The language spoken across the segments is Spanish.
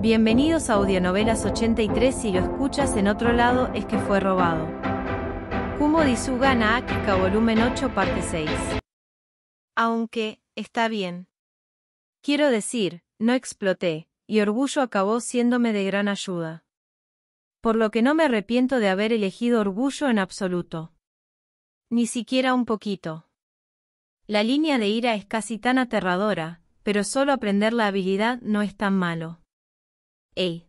Bienvenidos a Audionovelas 83 si lo escuchas en otro lado es que fue robado. Kumo Disuga Akika volumen 8 parte 6. Aunque, está bien. Quiero decir, no exploté, y Orgullo acabó siéndome de gran ayuda. Por lo que no me arrepiento de haber elegido Orgullo en absoluto. Ni siquiera un poquito. La línea de ira es casi tan aterradora, pero solo aprender la habilidad no es tan malo. E.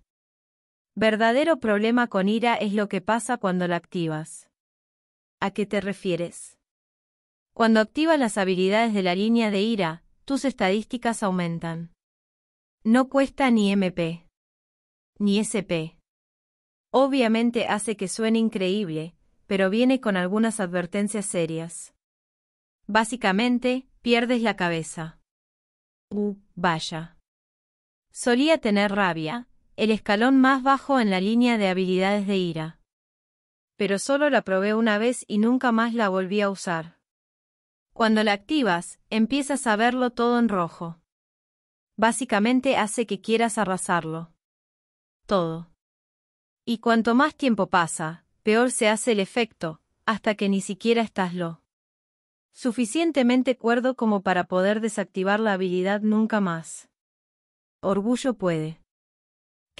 verdadero problema con ira es lo que pasa cuando la activas. ¿A qué te refieres? Cuando activas las habilidades de la línea de ira, tus estadísticas aumentan. No cuesta ni MP. Ni SP. Obviamente hace que suene increíble, pero viene con algunas advertencias serias. Básicamente, pierdes la cabeza. Uh, vaya. Solía tener rabia, el escalón más bajo en la línea de habilidades de ira. Pero solo la probé una vez y nunca más la volví a usar. Cuando la activas, empiezas a verlo todo en rojo. Básicamente hace que quieras arrasarlo. Todo. Y cuanto más tiempo pasa, peor se hace el efecto, hasta que ni siquiera estás lo suficientemente cuerdo como para poder desactivar la habilidad nunca más. Orgullo puede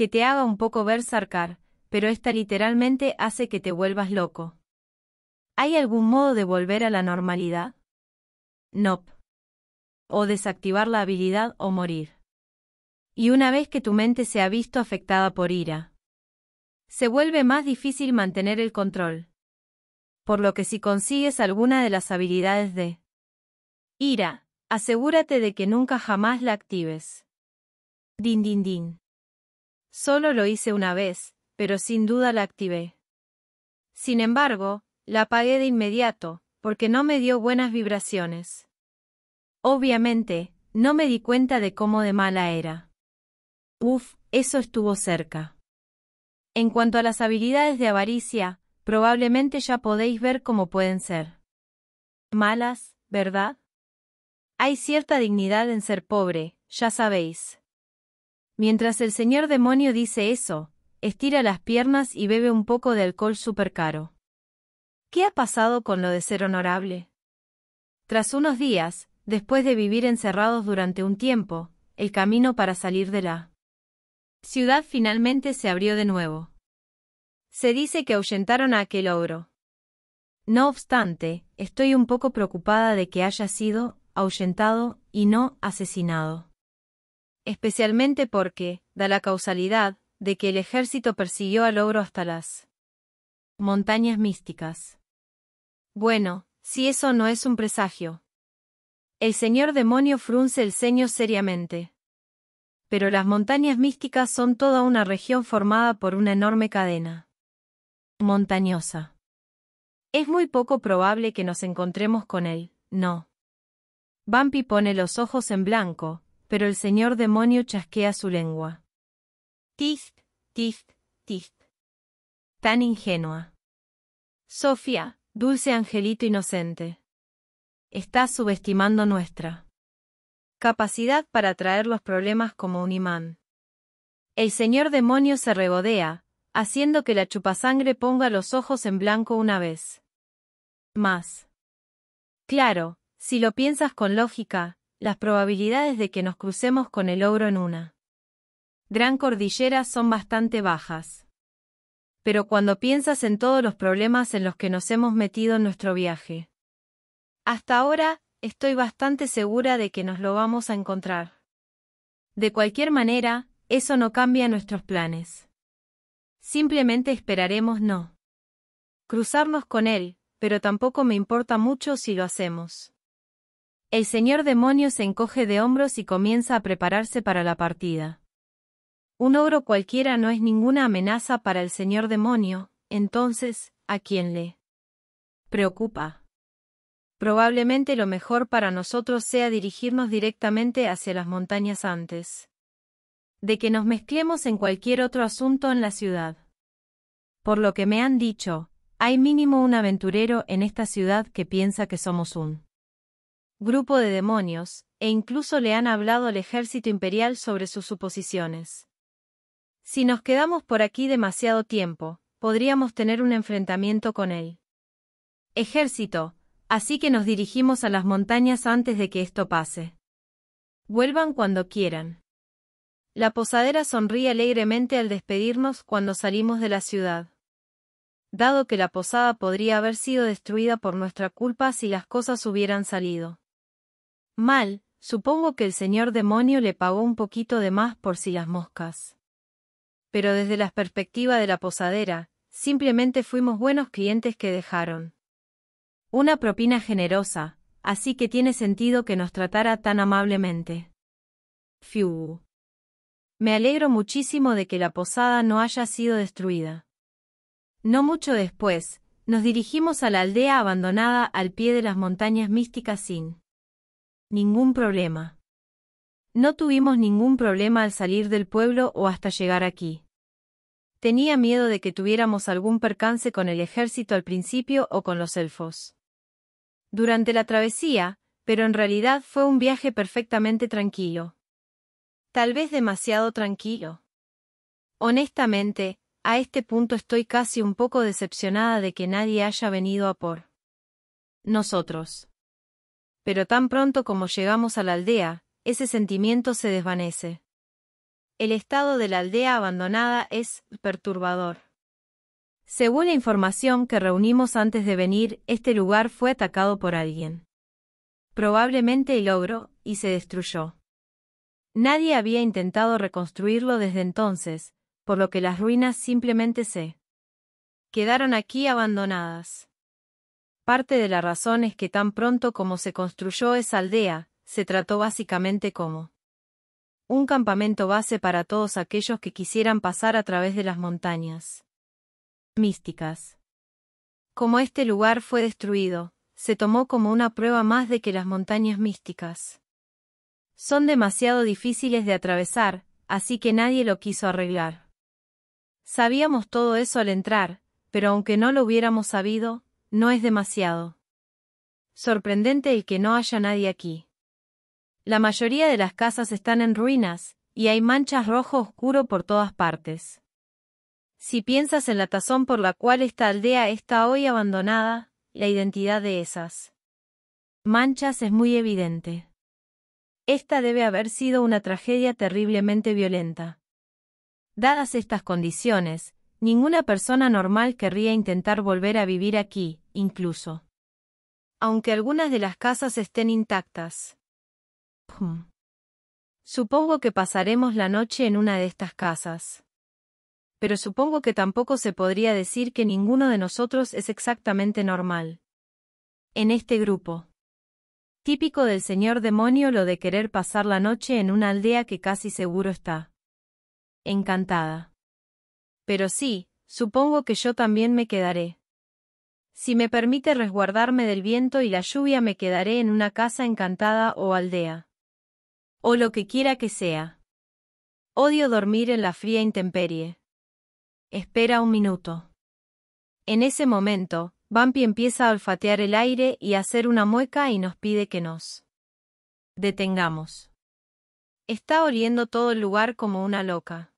que te haga un poco ver zarcar, pero esta literalmente hace que te vuelvas loco. ¿Hay algún modo de volver a la normalidad? Nope. O desactivar la habilidad o morir. Y una vez que tu mente se ha visto afectada por ira, se vuelve más difícil mantener el control. Por lo que si consigues alguna de las habilidades de ira, asegúrate de que nunca jamás la actives. Din din din. Solo lo hice una vez, pero sin duda la activé. Sin embargo, la apagué de inmediato, porque no me dio buenas vibraciones. Obviamente, no me di cuenta de cómo de mala era. Uf, eso estuvo cerca. En cuanto a las habilidades de avaricia, probablemente ya podéis ver cómo pueden ser. Malas, ¿verdad? Hay cierta dignidad en ser pobre, ya sabéis. Mientras el señor demonio dice eso, estira las piernas y bebe un poco de alcohol caro. ¿Qué ha pasado con lo de ser honorable? Tras unos días, después de vivir encerrados durante un tiempo, el camino para salir de la ciudad finalmente se abrió de nuevo. Se dice que ahuyentaron a aquel ogro. No obstante, estoy un poco preocupada de que haya sido ahuyentado y no asesinado especialmente porque, da la causalidad, de que el ejército persiguió al ogro hasta las montañas místicas. Bueno, si eso no es un presagio. El señor demonio frunce el ceño seriamente. Pero las montañas místicas son toda una región formada por una enorme cadena montañosa. Es muy poco probable que nos encontremos con él, no. Bumpy pone los ojos en blanco, pero el señor demonio chasquea su lengua. Tiz, tiz, tiz. Tan ingenua. Sofía, dulce angelito inocente. Estás subestimando nuestra capacidad para traer los problemas como un imán. El señor demonio se regodea, haciendo que la chupasangre ponga los ojos en blanco una vez. Más. Claro, si lo piensas con lógica, las probabilidades de que nos crucemos con el ogro en una gran cordillera son bastante bajas. Pero cuando piensas en todos los problemas en los que nos hemos metido en nuestro viaje, hasta ahora, estoy bastante segura de que nos lo vamos a encontrar. De cualquier manera, eso no cambia nuestros planes. Simplemente esperaremos no cruzarnos con él, pero tampoco me importa mucho si lo hacemos. El señor demonio se encoge de hombros y comienza a prepararse para la partida. Un ogro cualquiera no es ninguna amenaza para el señor demonio, entonces, ¿a quién le preocupa? Probablemente lo mejor para nosotros sea dirigirnos directamente hacia las montañas antes de que nos mezclemos en cualquier otro asunto en la ciudad. Por lo que me han dicho, hay mínimo un aventurero en esta ciudad que piensa que somos un grupo de demonios, e incluso le han hablado al ejército imperial sobre sus suposiciones. Si nos quedamos por aquí demasiado tiempo, podríamos tener un enfrentamiento con él. Ejército, así que nos dirigimos a las montañas antes de que esto pase. Vuelvan cuando quieran. La posadera sonríe alegremente al despedirnos cuando salimos de la ciudad. Dado que la posada podría haber sido destruida por nuestra culpa si las cosas hubieran salido Mal, supongo que el señor demonio le pagó un poquito de más por si las moscas. Pero desde la perspectiva de la posadera, simplemente fuimos buenos clientes que dejaron. Una propina generosa, así que tiene sentido que nos tratara tan amablemente. Fiu. Me alegro muchísimo de que la posada no haya sido destruida. No mucho después, nos dirigimos a la aldea abandonada al pie de las montañas místicas Sin. Ningún problema. No tuvimos ningún problema al salir del pueblo o hasta llegar aquí. Tenía miedo de que tuviéramos algún percance con el ejército al principio o con los elfos. Durante la travesía, pero en realidad fue un viaje perfectamente tranquilo. Tal vez demasiado tranquilo. Honestamente, a este punto estoy casi un poco decepcionada de que nadie haya venido a por nosotros. Pero tan pronto como llegamos a la aldea, ese sentimiento se desvanece. El estado de la aldea abandonada es perturbador. Según la información que reunimos antes de venir, este lugar fue atacado por alguien. Probablemente el ogro, y se destruyó. Nadie había intentado reconstruirlo desde entonces, por lo que las ruinas simplemente se quedaron aquí abandonadas. Parte de la razón es que tan pronto como se construyó esa aldea, se trató básicamente como un campamento base para todos aquellos que quisieran pasar a través de las montañas místicas. Como este lugar fue destruido, se tomó como una prueba más de que las montañas místicas son demasiado difíciles de atravesar, así que nadie lo quiso arreglar. Sabíamos todo eso al entrar, pero aunque no lo hubiéramos sabido, no es demasiado. Sorprendente el que no haya nadie aquí. La mayoría de las casas están en ruinas, y hay manchas rojo oscuro por todas partes. Si piensas en la tazón por la cual esta aldea está hoy abandonada, la identidad de esas manchas es muy evidente. Esta debe haber sido una tragedia terriblemente violenta. Dadas estas condiciones, Ninguna persona normal querría intentar volver a vivir aquí, incluso. Aunque algunas de las casas estén intactas. Supongo que pasaremos la noche en una de estas casas. Pero supongo que tampoco se podría decir que ninguno de nosotros es exactamente normal. En este grupo. Típico del señor demonio lo de querer pasar la noche en una aldea que casi seguro está. Encantada. Pero sí, supongo que yo también me quedaré. Si me permite resguardarme del viento y la lluvia me quedaré en una casa encantada o aldea. O lo que quiera que sea. Odio dormir en la fría intemperie. Espera un minuto. En ese momento, Bumpy empieza a olfatear el aire y a hacer una mueca y nos pide que nos detengamos. Está oliendo todo el lugar como una loca.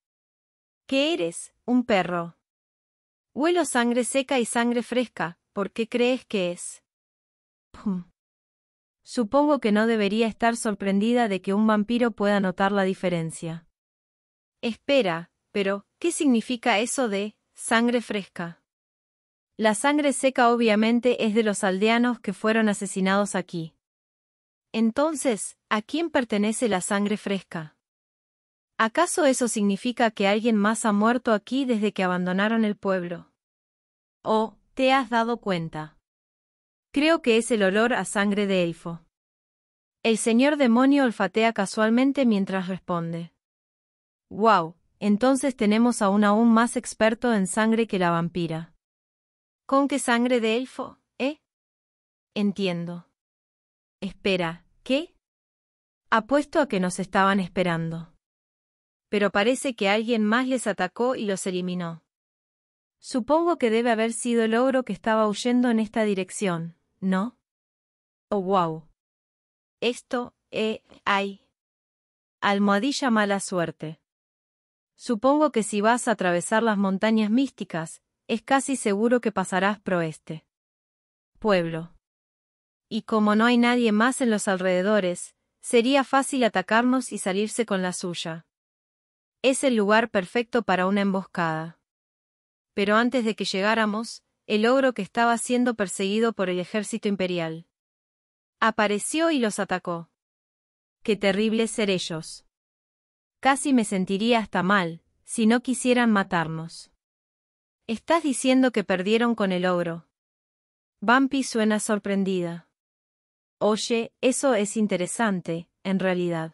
¿Qué eres? un perro. Huelo sangre seca y sangre fresca, ¿por qué crees que es? Pum. Supongo que no debería estar sorprendida de que un vampiro pueda notar la diferencia. Espera, pero, ¿qué significa eso de sangre fresca? La sangre seca obviamente es de los aldeanos que fueron asesinados aquí. Entonces, ¿a quién pertenece la sangre fresca? ¿Acaso eso significa que alguien más ha muerto aquí desde que abandonaron el pueblo? ¿O, oh, te has dado cuenta? Creo que es el olor a sangre de elfo. El señor demonio olfatea casualmente mientras responde. ¡Wow! Entonces tenemos a un aún más experto en sangre que la vampira. ¿Con qué sangre de elfo, eh? Entiendo. Espera, ¿qué? Apuesto a que nos estaban esperando pero parece que alguien más les atacó y los eliminó. Supongo que debe haber sido el ogro que estaba huyendo en esta dirección, ¿no? Oh, wow. Esto, eh, ay. Almohadilla mala suerte. Supongo que si vas a atravesar las montañas místicas, es casi seguro que pasarás proeste. Pueblo. Y como no hay nadie más en los alrededores, sería fácil atacarnos y salirse con la suya. Es el lugar perfecto para una emboscada. Pero antes de que llegáramos, el ogro que estaba siendo perseguido por el ejército imperial. Apareció y los atacó. Qué terribles ser ellos. Casi me sentiría hasta mal, si no quisieran matarnos. Estás diciendo que perdieron con el ogro. Bumpy suena sorprendida. Oye, eso es interesante, en realidad.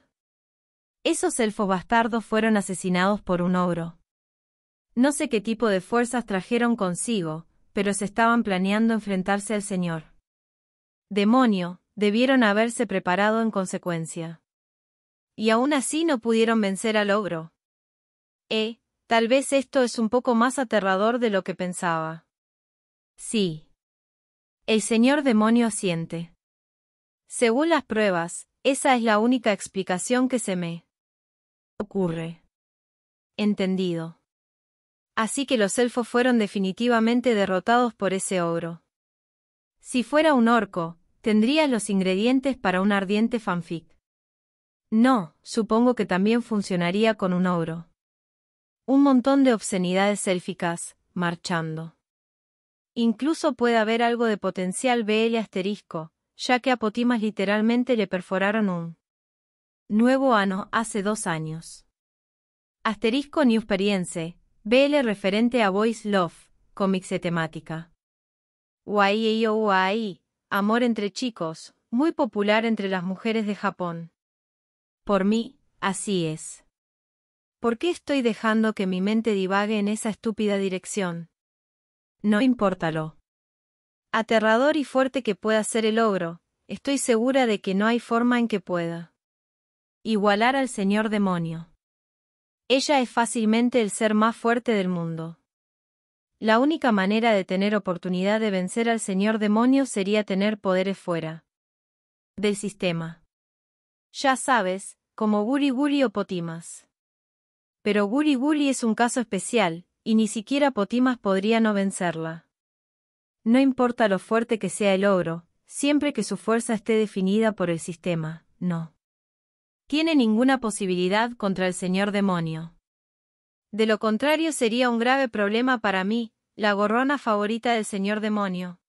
Esos elfos bastardos fueron asesinados por un ogro. No sé qué tipo de fuerzas trajeron consigo, pero se estaban planeando enfrentarse al señor. Demonio, debieron haberse preparado en consecuencia. Y aún así no pudieron vencer al ogro. Eh, tal vez esto es un poco más aterrador de lo que pensaba. Sí. El señor demonio asiente. Según las pruebas, esa es la única explicación que se me ocurre. Entendido. Así que los elfos fueron definitivamente derrotados por ese ogro. Si fuera un orco, tendrías los ingredientes para un ardiente fanfic. No, supongo que también funcionaría con un ogro. Un montón de obscenidades élficas, marchando. Incluso puede haber algo de potencial BL asterisco, ya que a Potimas literalmente le perforaron un Nuevo Ano hace dos años. Asterisco New BL referente a Boys Love, cómics de temática. Amor entre chicos, muy popular entre las mujeres de Japón. Por mí, así es. ¿Por qué estoy dejando que mi mente divague en esa estúpida dirección? No importa Aterrador y fuerte que pueda ser el ogro, estoy segura de que no hay forma en que pueda. Igualar al señor demonio. Ella es fácilmente el ser más fuerte del mundo. La única manera de tener oportunidad de vencer al señor demonio sería tener poderes fuera del sistema. Ya sabes, como Guri Guri o Potimas. Pero Guri Guri es un caso especial, y ni siquiera Potimas podría no vencerla. No importa lo fuerte que sea el ogro, siempre que su fuerza esté definida por el sistema, no tiene ninguna posibilidad contra el señor demonio. De lo contrario sería un grave problema para mí, la gorrona favorita del señor demonio.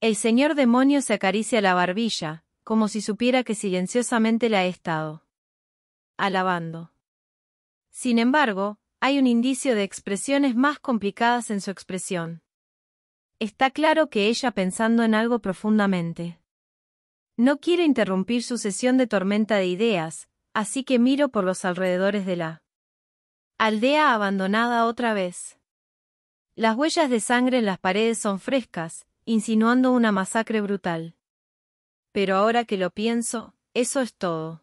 El señor demonio se acaricia la barbilla, como si supiera que silenciosamente la he estado alabando. Sin embargo, hay un indicio de expresiones más complicadas en su expresión. Está claro que ella pensando en algo profundamente. No quiero interrumpir su sesión de tormenta de ideas, así que miro por los alrededores de la aldea abandonada otra vez. Las huellas de sangre en las paredes son frescas, insinuando una masacre brutal. Pero ahora que lo pienso, eso es todo.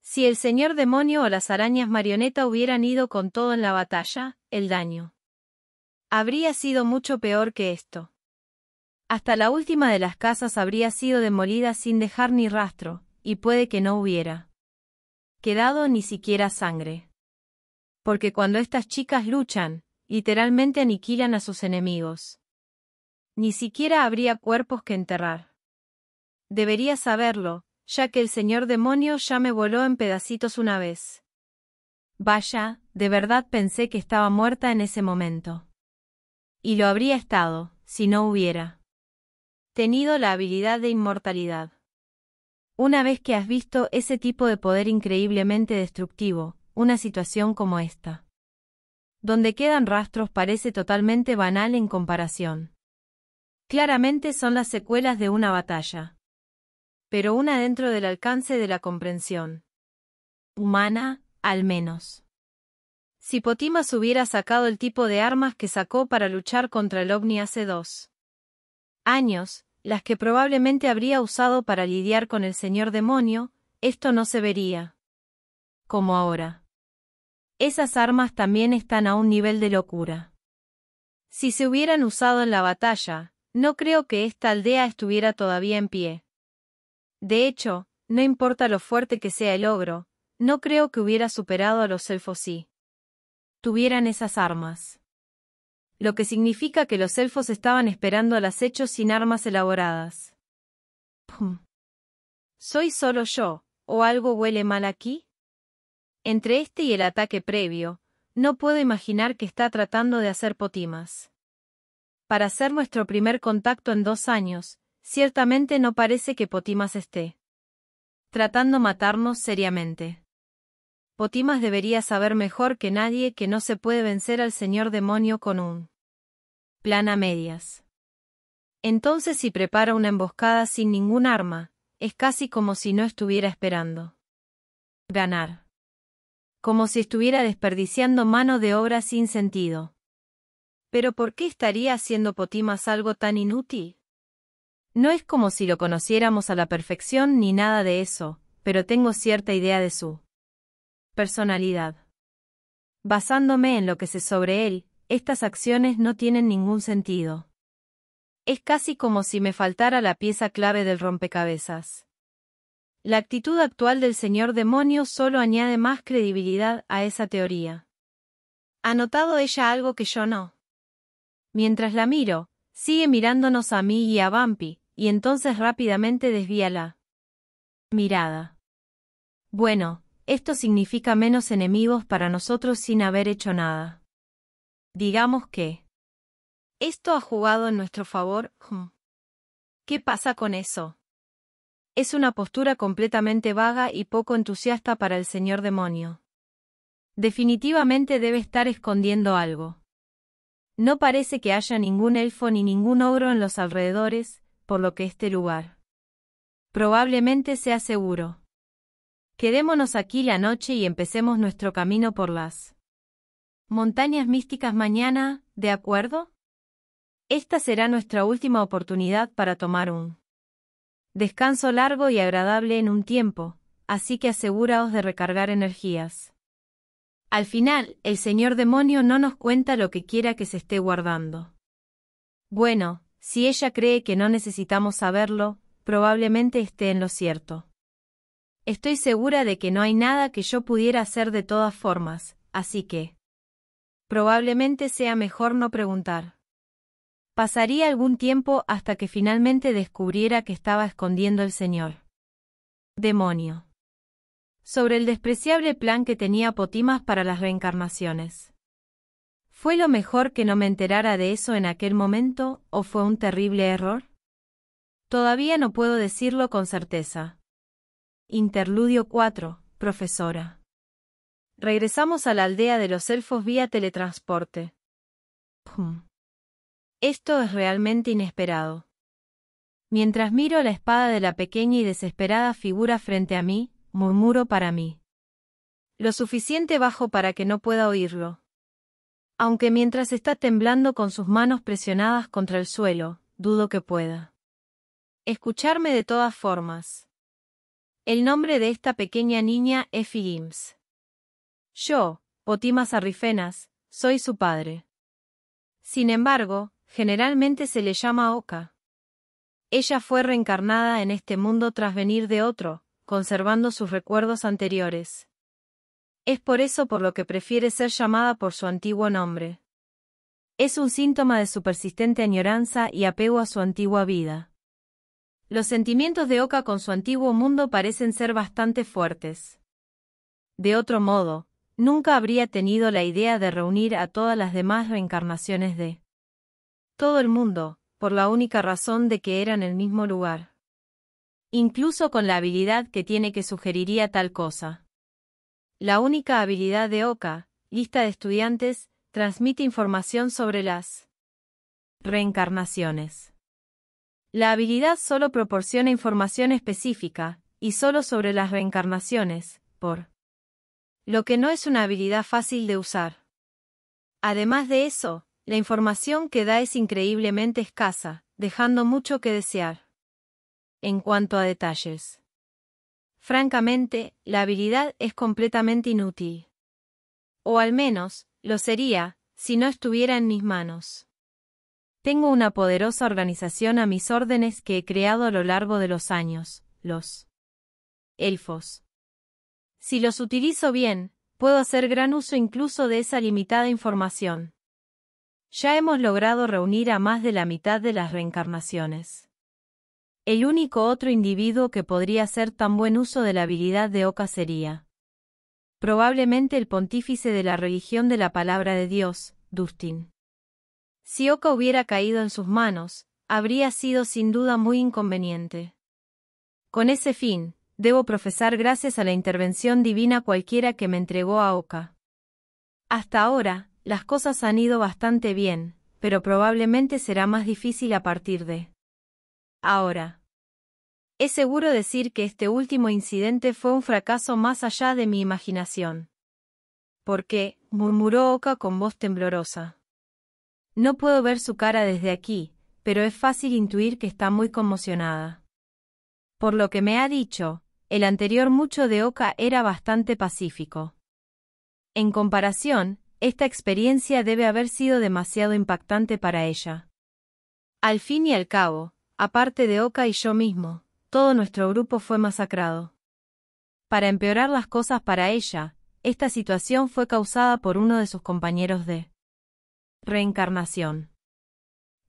Si el señor demonio o las arañas marioneta hubieran ido con todo en la batalla, el daño habría sido mucho peor que esto. Hasta la última de las casas habría sido demolida sin dejar ni rastro, y puede que no hubiera quedado ni siquiera sangre. Porque cuando estas chicas luchan, literalmente aniquilan a sus enemigos. Ni siquiera habría cuerpos que enterrar. Debería saberlo, ya que el señor demonio ya me voló en pedacitos una vez. Vaya, de verdad pensé que estaba muerta en ese momento. Y lo habría estado, si no hubiera tenido la habilidad de inmortalidad. Una vez que has visto ese tipo de poder increíblemente destructivo, una situación como esta, donde quedan rastros parece totalmente banal en comparación. Claramente son las secuelas de una batalla, pero una dentro del alcance de la comprensión humana, al menos. Si Potimas hubiera sacado el tipo de armas que sacó para luchar contra el ovni hace dos años, las que probablemente habría usado para lidiar con el señor demonio, esto no se vería. Como ahora. Esas armas también están a un nivel de locura. Si se hubieran usado en la batalla, no creo que esta aldea estuviera todavía en pie. De hecho, no importa lo fuerte que sea el ogro, no creo que hubiera superado a los elfos si Tuvieran esas armas lo que significa que los elfos estaban esperando al acecho sin armas elaboradas. Pum. ¿Soy solo yo, o algo huele mal aquí? Entre este y el ataque previo, no puedo imaginar que está tratando de hacer potimas. Para ser nuestro primer contacto en dos años, ciertamente no parece que Potimas esté tratando matarnos seriamente. Potimas debería saber mejor que nadie que no se puede vencer al señor demonio con un plan a medias. Entonces si prepara una emboscada sin ningún arma, es casi como si no estuviera esperando ganar. Como si estuviera desperdiciando mano de obra sin sentido. Pero ¿por qué estaría haciendo Potimas algo tan inútil? No es como si lo conociéramos a la perfección ni nada de eso, pero tengo cierta idea de su Personalidad. Basándome en lo que sé sobre él, estas acciones no tienen ningún sentido. Es casi como si me faltara la pieza clave del rompecabezas. La actitud actual del señor demonio solo añade más credibilidad a esa teoría. ¿Ha notado ella algo que yo no? Mientras la miro, sigue mirándonos a mí y a Bumpy, y entonces rápidamente desvía la mirada. Bueno, esto significa menos enemigos para nosotros sin haber hecho nada. Digamos que... Esto ha jugado en nuestro favor. Hmm. ¿Qué pasa con eso? Es una postura completamente vaga y poco entusiasta para el señor demonio. Definitivamente debe estar escondiendo algo. No parece que haya ningún elfo ni ningún ogro en los alrededores, por lo que este lugar probablemente sea seguro. Quedémonos aquí la noche y empecemos nuestro camino por las montañas místicas mañana, ¿de acuerdo? Esta será nuestra última oportunidad para tomar un descanso largo y agradable en un tiempo, así que asegúraos de recargar energías. Al final, el señor demonio no nos cuenta lo que quiera que se esté guardando. Bueno, si ella cree que no necesitamos saberlo, probablemente esté en lo cierto. Estoy segura de que no hay nada que yo pudiera hacer de todas formas, así que... Probablemente sea mejor no preguntar. Pasaría algún tiempo hasta que finalmente descubriera que estaba escondiendo el señor. Demonio. Sobre el despreciable plan que tenía Potimas para las reencarnaciones. ¿Fue lo mejor que no me enterara de eso en aquel momento, o fue un terrible error? Todavía no puedo decirlo con certeza. Interludio 4. Profesora. Regresamos a la aldea de los elfos vía teletransporte. Esto es realmente inesperado. Mientras miro la espada de la pequeña y desesperada figura frente a mí, murmuro para mí. Lo suficiente bajo para que no pueda oírlo. Aunque mientras está temblando con sus manos presionadas contra el suelo, dudo que pueda. Escucharme de todas formas. El nombre de esta pequeña niña es Figims. Yo, Potimas Arrifenas, soy su padre. Sin embargo, generalmente se le llama Oka. Ella fue reencarnada en este mundo tras venir de otro, conservando sus recuerdos anteriores. Es por eso por lo que prefiere ser llamada por su antiguo nombre. Es un síntoma de su persistente añoranza y apego a su antigua vida. Los sentimientos de Oka con su antiguo mundo parecen ser bastante fuertes. De otro modo, nunca habría tenido la idea de reunir a todas las demás reencarnaciones de todo el mundo, por la única razón de que eran el mismo lugar. Incluso con la habilidad que tiene que sugeriría tal cosa. La única habilidad de Oka, lista de estudiantes, transmite información sobre las reencarnaciones. La habilidad solo proporciona información específica, y solo sobre las reencarnaciones, por lo que no es una habilidad fácil de usar. Además de eso, la información que da es increíblemente escasa, dejando mucho que desear. En cuanto a detalles. Francamente, la habilidad es completamente inútil. O al menos, lo sería, si no estuviera en mis manos. Tengo una poderosa organización a mis órdenes que he creado a lo largo de los años, los elfos. Si los utilizo bien, puedo hacer gran uso incluso de esa limitada información. Ya hemos logrado reunir a más de la mitad de las reencarnaciones. El único otro individuo que podría hacer tan buen uso de la habilidad de Oca sería probablemente el pontífice de la religión de la palabra de Dios, Dustin. Si Oka hubiera caído en sus manos, habría sido sin duda muy inconveniente. Con ese fin, debo profesar gracias a la intervención divina cualquiera que me entregó a Oka. Hasta ahora, las cosas han ido bastante bien, pero probablemente será más difícil a partir de ahora. Es seguro decir que este último incidente fue un fracaso más allá de mi imaginación. ¿Por qué? murmuró Oka con voz temblorosa. No puedo ver su cara desde aquí, pero es fácil intuir que está muy conmocionada. Por lo que me ha dicho, el anterior mucho de Oka era bastante pacífico. En comparación, esta experiencia debe haber sido demasiado impactante para ella. Al fin y al cabo, aparte de Oka y yo mismo, todo nuestro grupo fue masacrado. Para empeorar las cosas para ella, esta situación fue causada por uno de sus compañeros de Reencarnación.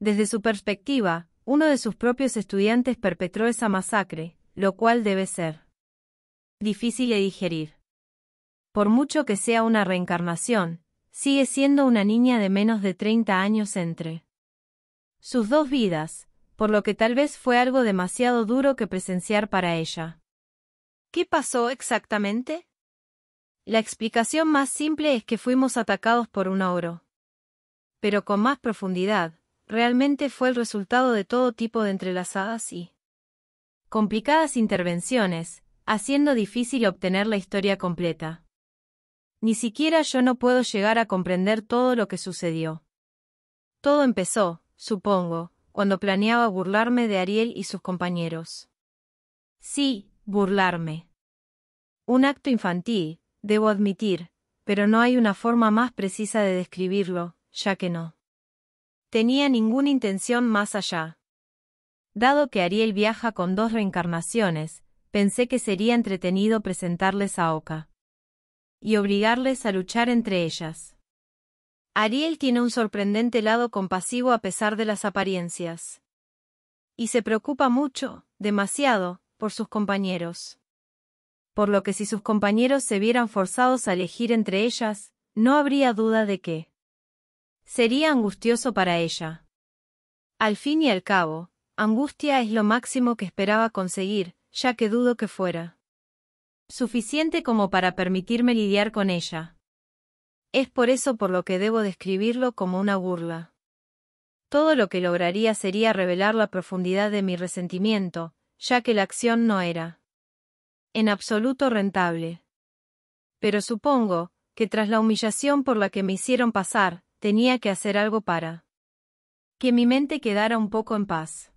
Desde su perspectiva, uno de sus propios estudiantes perpetró esa masacre, lo cual debe ser difícil de digerir. Por mucho que sea una reencarnación, sigue siendo una niña de menos de 30 años entre sus dos vidas, por lo que tal vez fue algo demasiado duro que presenciar para ella. ¿Qué pasó exactamente? La explicación más simple es que fuimos atacados por un oro pero con más profundidad, realmente fue el resultado de todo tipo de entrelazadas y complicadas intervenciones, haciendo difícil obtener la historia completa. Ni siquiera yo no puedo llegar a comprender todo lo que sucedió. Todo empezó, supongo, cuando planeaba burlarme de Ariel y sus compañeros. Sí, burlarme. Un acto infantil, debo admitir, pero no hay una forma más precisa de describirlo, ya que no tenía ninguna intención más allá. Dado que Ariel viaja con dos reencarnaciones, pensé que sería entretenido presentarles a Oka y obligarles a luchar entre ellas. Ariel tiene un sorprendente lado compasivo a pesar de las apariencias. Y se preocupa mucho, demasiado, por sus compañeros. Por lo que si sus compañeros se vieran forzados a elegir entre ellas, no habría duda de que Sería angustioso para ella. Al fin y al cabo, angustia es lo máximo que esperaba conseguir, ya que dudo que fuera. Suficiente como para permitirme lidiar con ella. Es por eso por lo que debo describirlo como una burla. Todo lo que lograría sería revelar la profundidad de mi resentimiento, ya que la acción no era en absoluto rentable. Pero supongo que tras la humillación por la que me hicieron pasar, Tenía que hacer algo para que mi mente quedara un poco en paz.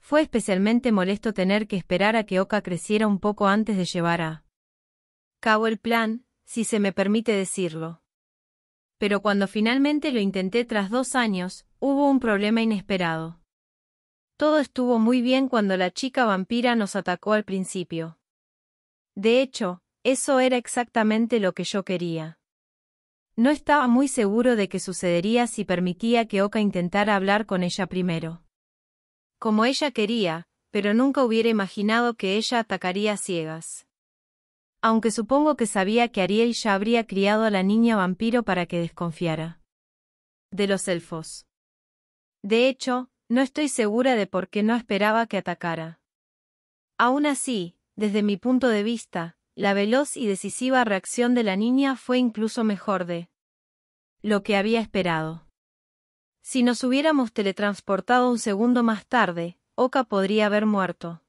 Fue especialmente molesto tener que esperar a que Oka creciera un poco antes de llevar a cabo el plan, si se me permite decirlo. Pero cuando finalmente lo intenté tras dos años, hubo un problema inesperado. Todo estuvo muy bien cuando la chica vampira nos atacó al principio. De hecho, eso era exactamente lo que yo quería. No estaba muy seguro de qué sucedería si permitía que Oka intentara hablar con ella primero. Como ella quería, pero nunca hubiera imaginado que ella atacaría a ciegas. Aunque supongo que sabía que Ariel ya habría criado a la niña vampiro para que desconfiara. De los elfos. De hecho, no estoy segura de por qué no esperaba que atacara. Aún así, desde mi punto de vista, la veloz y decisiva reacción de la niña fue incluso mejor de lo que había esperado. Si nos hubiéramos teletransportado un segundo más tarde, Oka podría haber muerto.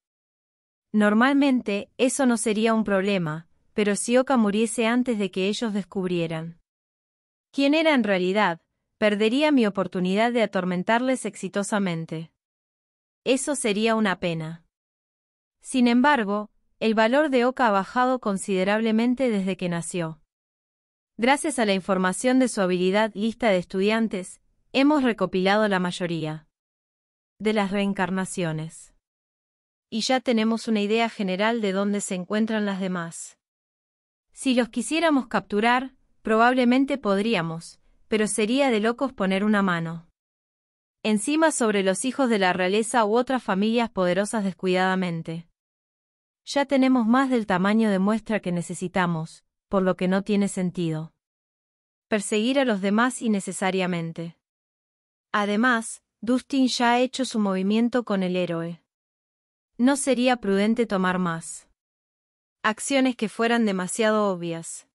Normalmente, eso no sería un problema, pero si Oka muriese antes de que ellos descubrieran quién era en realidad, perdería mi oportunidad de atormentarles exitosamente. Eso sería una pena. Sin embargo, el valor de Oca ha bajado considerablemente desde que nació. Gracias a la información de su habilidad lista de estudiantes, hemos recopilado la mayoría de las reencarnaciones. Y ya tenemos una idea general de dónde se encuentran las demás. Si los quisiéramos capturar, probablemente podríamos, pero sería de locos poner una mano encima sobre los hijos de la realeza u otras familias poderosas descuidadamente. Ya tenemos más del tamaño de muestra que necesitamos, por lo que no tiene sentido. Perseguir a los demás innecesariamente. Además, Dustin ya ha hecho su movimiento con el héroe. No sería prudente tomar más. Acciones que fueran demasiado obvias.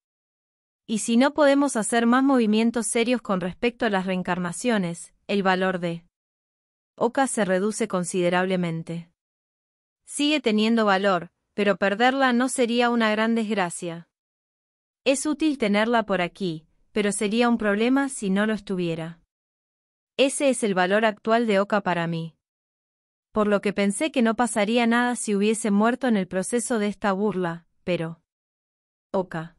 Y si no podemos hacer más movimientos serios con respecto a las reencarnaciones, el valor de Oka se reduce considerablemente. Sigue teniendo valor, pero perderla no sería una gran desgracia. Es útil tenerla por aquí, pero sería un problema si no lo estuviera. Ese es el valor actual de Oka para mí. Por lo que pensé que no pasaría nada si hubiese muerto en el proceso de esta burla, pero... Oka.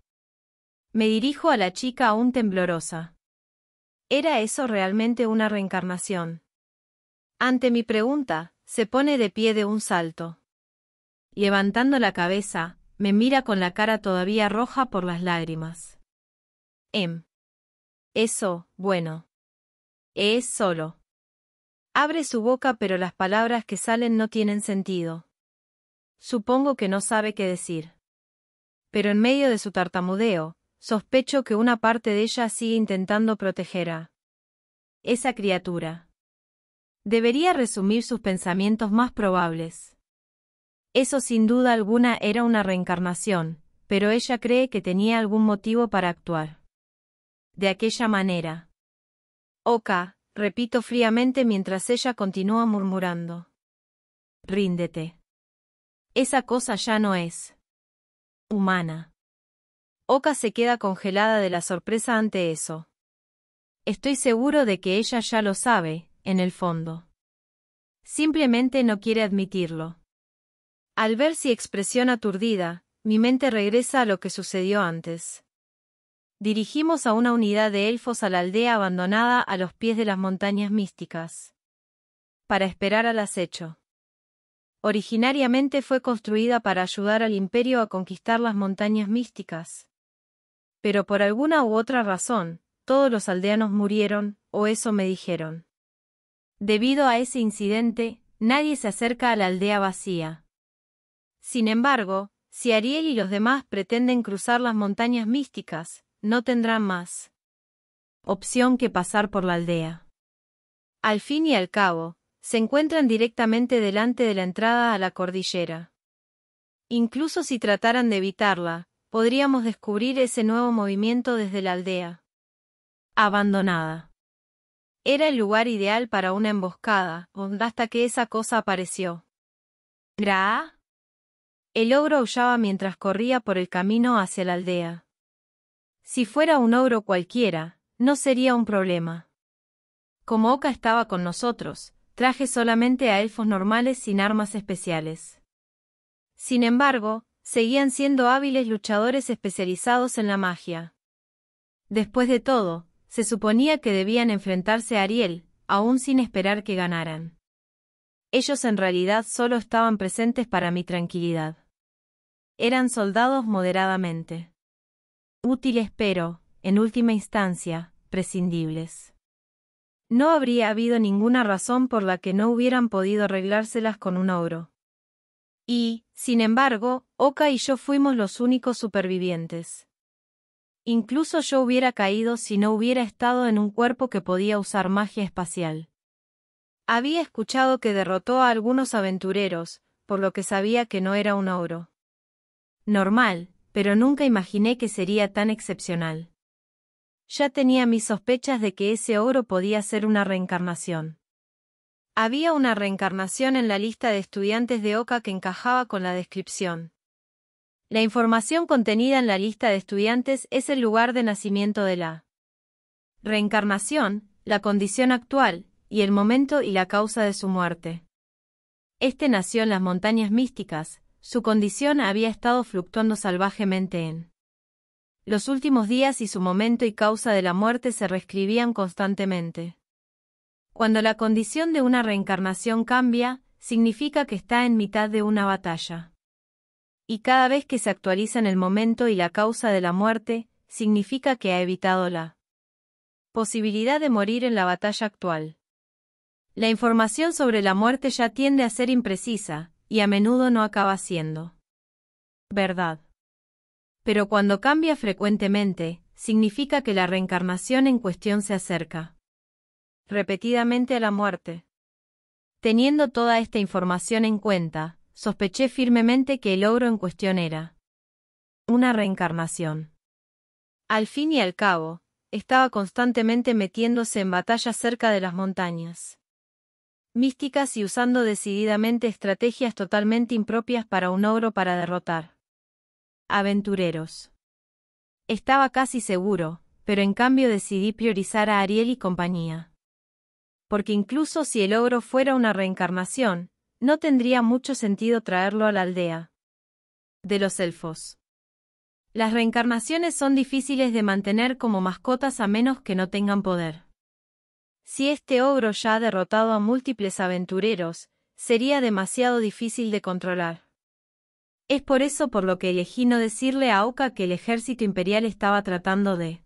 Me dirijo a la chica aún temblorosa. ¿Era eso realmente una reencarnación? Ante mi pregunta, se pone de pie de un salto. Levantando la cabeza, me mira con la cara todavía roja por las lágrimas. Em. Eso, bueno. Es solo. Abre su boca pero las palabras que salen no tienen sentido. Supongo que no sabe qué decir. Pero en medio de su tartamudeo, sospecho que una parte de ella sigue intentando proteger a esa criatura. Debería resumir sus pensamientos más probables. Eso sin duda alguna era una reencarnación, pero ella cree que tenía algún motivo para actuar. De aquella manera. Oka, repito fríamente mientras ella continúa murmurando. Ríndete. Esa cosa ya no es. humana. Oka se queda congelada de la sorpresa ante eso. Estoy seguro de que ella ya lo sabe, en el fondo. Simplemente no quiere admitirlo. Al ver si expresión aturdida, mi mente regresa a lo que sucedió antes. Dirigimos a una unidad de elfos a la aldea abandonada a los pies de las montañas místicas. Para esperar al acecho. Originariamente fue construida para ayudar al imperio a conquistar las montañas místicas. Pero por alguna u otra razón, todos los aldeanos murieron, o eso me dijeron. Debido a ese incidente, nadie se acerca a la aldea vacía. Sin embargo, si Ariel y los demás pretenden cruzar las montañas místicas, no tendrán más opción que pasar por la aldea. Al fin y al cabo, se encuentran directamente delante de la entrada a la cordillera. Incluso si trataran de evitarla, podríamos descubrir ese nuevo movimiento desde la aldea. Abandonada. Era el lugar ideal para una emboscada, hasta que esa cosa apareció. El ogro aullaba mientras corría por el camino hacia la aldea. Si fuera un ogro cualquiera, no sería un problema. Como Oka estaba con nosotros, traje solamente a elfos normales sin armas especiales. Sin embargo, seguían siendo hábiles luchadores especializados en la magia. Después de todo, se suponía que debían enfrentarse a Ariel, aún sin esperar que ganaran. Ellos en realidad solo estaban presentes para mi tranquilidad eran soldados moderadamente útiles pero, en última instancia, prescindibles. No habría habido ninguna razón por la que no hubieran podido arreglárselas con un oro. Y, sin embargo, Oka y yo fuimos los únicos supervivientes. Incluso yo hubiera caído si no hubiera estado en un cuerpo que podía usar magia espacial. Había escuchado que derrotó a algunos aventureros, por lo que sabía que no era un oro. Normal, pero nunca imaginé que sería tan excepcional. Ya tenía mis sospechas de que ese oro podía ser una reencarnación. Había una reencarnación en la lista de estudiantes de Oca que encajaba con la descripción. La información contenida en la lista de estudiantes es el lugar de nacimiento de la reencarnación, la condición actual, y el momento y la causa de su muerte. Este nació en las montañas místicas, su condición había estado fluctuando salvajemente en los últimos días y su momento y causa de la muerte se reescribían constantemente. Cuando la condición de una reencarnación cambia, significa que está en mitad de una batalla. Y cada vez que se actualizan el momento y la causa de la muerte, significa que ha evitado la posibilidad de morir en la batalla actual. La información sobre la muerte ya tiende a ser imprecisa, y a menudo no acaba siendo verdad. Pero cuando cambia frecuentemente, significa que la reencarnación en cuestión se acerca repetidamente a la muerte. Teniendo toda esta información en cuenta, sospeché firmemente que el logro en cuestión era una reencarnación. Al fin y al cabo, estaba constantemente metiéndose en batalla cerca de las montañas místicas y usando decididamente estrategias totalmente impropias para un ogro para derrotar. Aventureros. Estaba casi seguro, pero en cambio decidí priorizar a Ariel y compañía. Porque incluso si el ogro fuera una reencarnación, no tendría mucho sentido traerlo a la aldea. De los elfos. Las reencarnaciones son difíciles de mantener como mascotas a menos que no tengan poder. Si este ogro ya ha derrotado a múltiples aventureros, sería demasiado difícil de controlar. Es por eso por lo que elegí no decirle a Oka que el ejército imperial estaba tratando de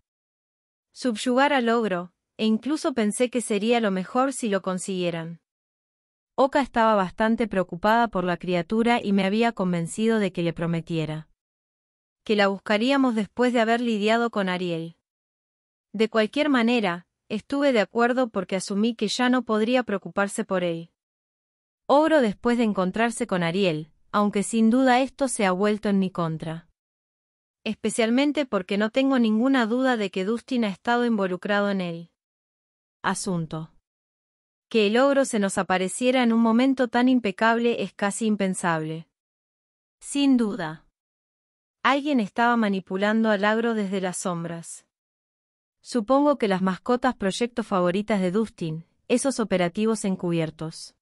subyugar al ogro, e incluso pensé que sería lo mejor si lo consiguieran. Oka estaba bastante preocupada por la criatura y me había convencido de que le prometiera que la buscaríamos después de haber lidiado con Ariel. De cualquier manera, Estuve de acuerdo porque asumí que ya no podría preocuparse por él. Ogro después de encontrarse con Ariel, aunque sin duda esto se ha vuelto en mi contra. Especialmente porque no tengo ninguna duda de que Dustin ha estado involucrado en él. Asunto. Que el ogro se nos apareciera en un momento tan impecable es casi impensable. Sin duda. Alguien estaba manipulando al agro desde las sombras. Supongo que las mascotas proyectos favoritas de Dustin, esos operativos encubiertos.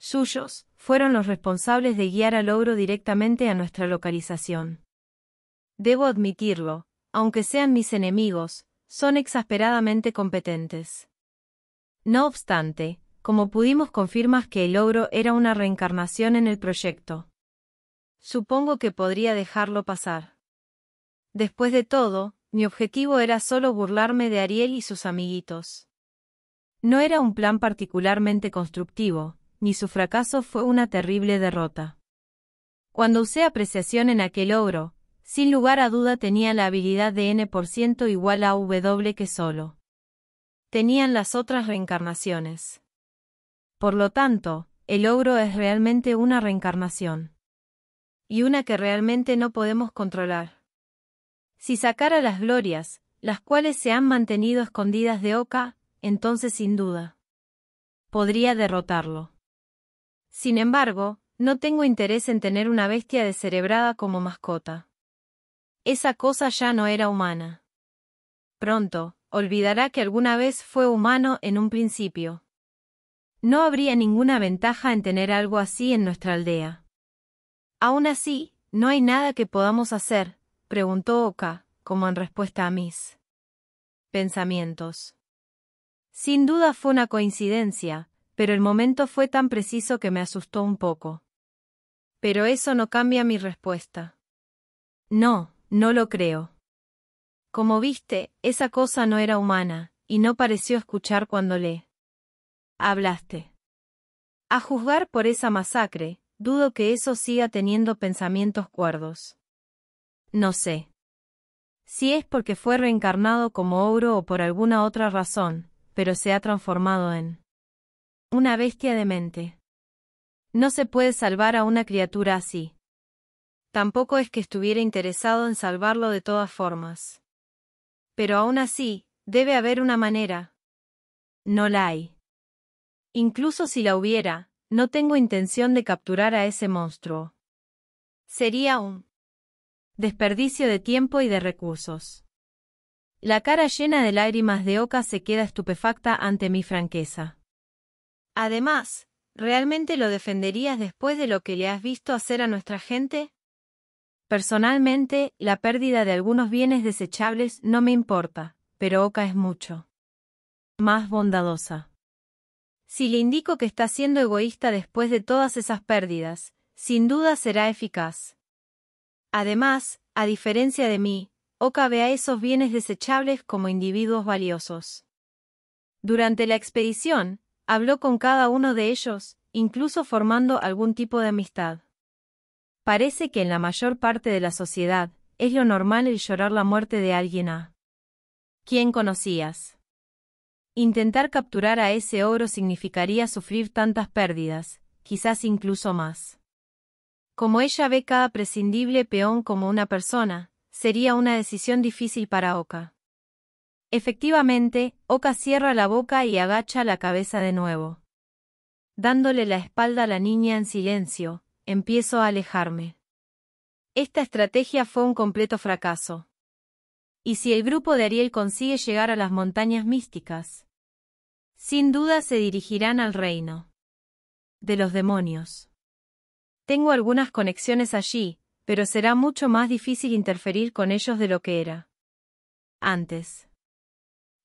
Suyos, fueron los responsables de guiar al ogro directamente a nuestra localización. Debo admitirlo, aunque sean mis enemigos, son exasperadamente competentes. No obstante, como pudimos confirmar que el ogro era una reencarnación en el proyecto. Supongo que podría dejarlo pasar. Después de todo, mi objetivo era solo burlarme de Ariel y sus amiguitos. No era un plan particularmente constructivo, ni su fracaso fue una terrible derrota. Cuando usé apreciación en aquel ogro, sin lugar a duda tenía la habilidad de n% por ciento igual a W que solo tenían las otras reencarnaciones. Por lo tanto, el ogro es realmente una reencarnación. Y una que realmente no podemos controlar. Si sacara las glorias, las cuales se han mantenido escondidas de Oca, entonces sin duda podría derrotarlo. Sin embargo, no tengo interés en tener una bestia descerebrada como mascota. Esa cosa ya no era humana. Pronto, olvidará que alguna vez fue humano en un principio. No habría ninguna ventaja en tener algo así en nuestra aldea. Aún así, no hay nada que podamos hacer, preguntó Oka, como en respuesta a mis pensamientos. Sin duda fue una coincidencia, pero el momento fue tan preciso que me asustó un poco. Pero eso no cambia mi respuesta. No, no lo creo. Como viste, esa cosa no era humana, y no pareció escuchar cuando le hablaste. A juzgar por esa masacre, dudo que eso siga teniendo pensamientos cuerdos. No sé. Si es porque fue reencarnado como oro o por alguna otra razón, pero se ha transformado en una bestia demente. No se puede salvar a una criatura así. Tampoco es que estuviera interesado en salvarlo de todas formas. Pero aún así, debe haber una manera. No la hay. Incluso si la hubiera, no tengo intención de capturar a ese monstruo. Sería un Desperdicio de tiempo y de recursos. La cara llena de lágrimas de oca se queda estupefacta ante mi franqueza. Además, ¿realmente lo defenderías después de lo que le has visto hacer a nuestra gente? Personalmente, la pérdida de algunos bienes desechables no me importa, pero Oca es mucho. Más bondadosa. Si le indico que está siendo egoísta después de todas esas pérdidas, sin duda será eficaz. Además, a diferencia de mí, Oka ve a esos bienes desechables como individuos valiosos. Durante la expedición, habló con cada uno de ellos, incluso formando algún tipo de amistad. Parece que en la mayor parte de la sociedad, es lo normal el llorar la muerte de alguien a quien conocías. Intentar capturar a ese oro significaría sufrir tantas pérdidas, quizás incluso más. Como ella ve cada prescindible peón como una persona, sería una decisión difícil para Oka. Efectivamente, Oka cierra la boca y agacha la cabeza de nuevo. Dándole la espalda a la niña en silencio, empiezo a alejarme. Esta estrategia fue un completo fracaso. ¿Y si el grupo de Ariel consigue llegar a las montañas místicas? Sin duda se dirigirán al reino de los demonios. Tengo algunas conexiones allí, pero será mucho más difícil interferir con ellos de lo que era. Antes.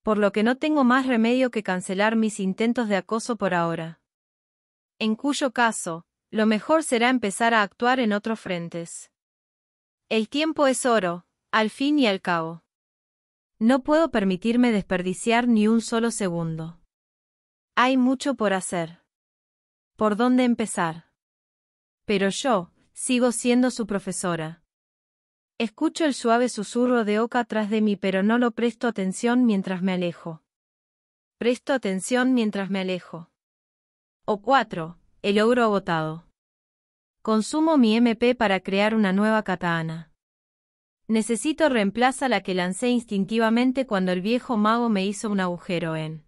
Por lo que no tengo más remedio que cancelar mis intentos de acoso por ahora. En cuyo caso, lo mejor será empezar a actuar en otros frentes. El tiempo es oro, al fin y al cabo. No puedo permitirme desperdiciar ni un solo segundo. Hay mucho por hacer. ¿Por dónde empezar? Pero yo, sigo siendo su profesora. Escucho el suave susurro de Oka tras de mí pero no lo presto atención mientras me alejo. Presto atención mientras me alejo. O 4. El ogro agotado. Consumo mi MP para crear una nueva katana. Necesito reemplaza la que lancé instintivamente cuando el viejo mago me hizo un agujero en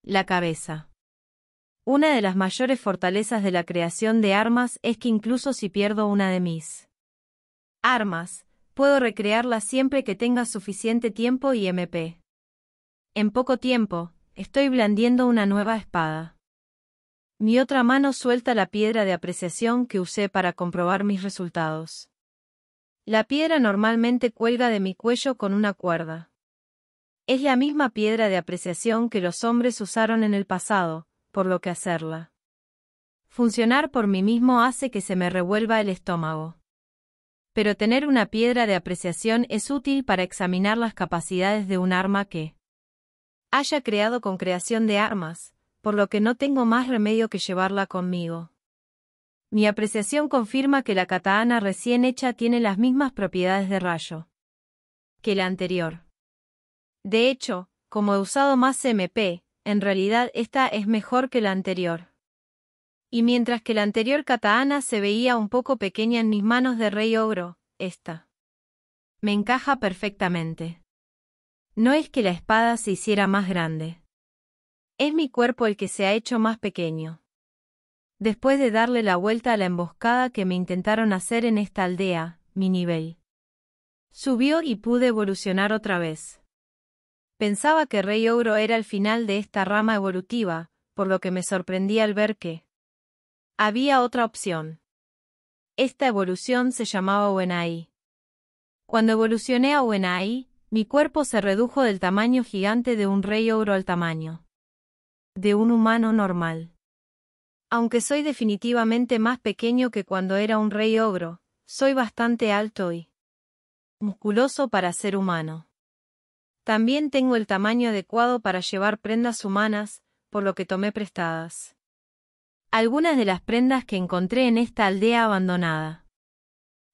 la cabeza. Una de las mayores fortalezas de la creación de armas es que incluso si pierdo una de mis armas, puedo recrearla siempre que tenga suficiente tiempo y MP. En poco tiempo, estoy blandiendo una nueva espada. Mi otra mano suelta la piedra de apreciación que usé para comprobar mis resultados. La piedra normalmente cuelga de mi cuello con una cuerda. Es la misma piedra de apreciación que los hombres usaron en el pasado, por lo que hacerla. Funcionar por mí mismo hace que se me revuelva el estómago. Pero tener una piedra de apreciación es útil para examinar las capacidades de un arma que haya creado con creación de armas, por lo que no tengo más remedio que llevarla conmigo. Mi apreciación confirma que la katana recién hecha tiene las mismas propiedades de rayo que la anterior. De hecho, como he usado más MP, en realidad esta es mejor que la anterior. Y mientras que la anterior katana se veía un poco pequeña en mis manos de rey ogro, esta me encaja perfectamente. No es que la espada se hiciera más grande. Es mi cuerpo el que se ha hecho más pequeño. Después de darle la vuelta a la emboscada que me intentaron hacer en esta aldea, mi nivel subió y pude evolucionar otra vez. Pensaba que Rey Ogro era el final de esta rama evolutiva, por lo que me sorprendí al ver que había otra opción. Esta evolución se llamaba Wenai. Cuando evolucioné a Wenai, mi cuerpo se redujo del tamaño gigante de un rey ogro al tamaño de un humano normal. Aunque soy definitivamente más pequeño que cuando era un rey ogro, soy bastante alto y musculoso para ser humano. También tengo el tamaño adecuado para llevar prendas humanas, por lo que tomé prestadas. Algunas de las prendas que encontré en esta aldea abandonada.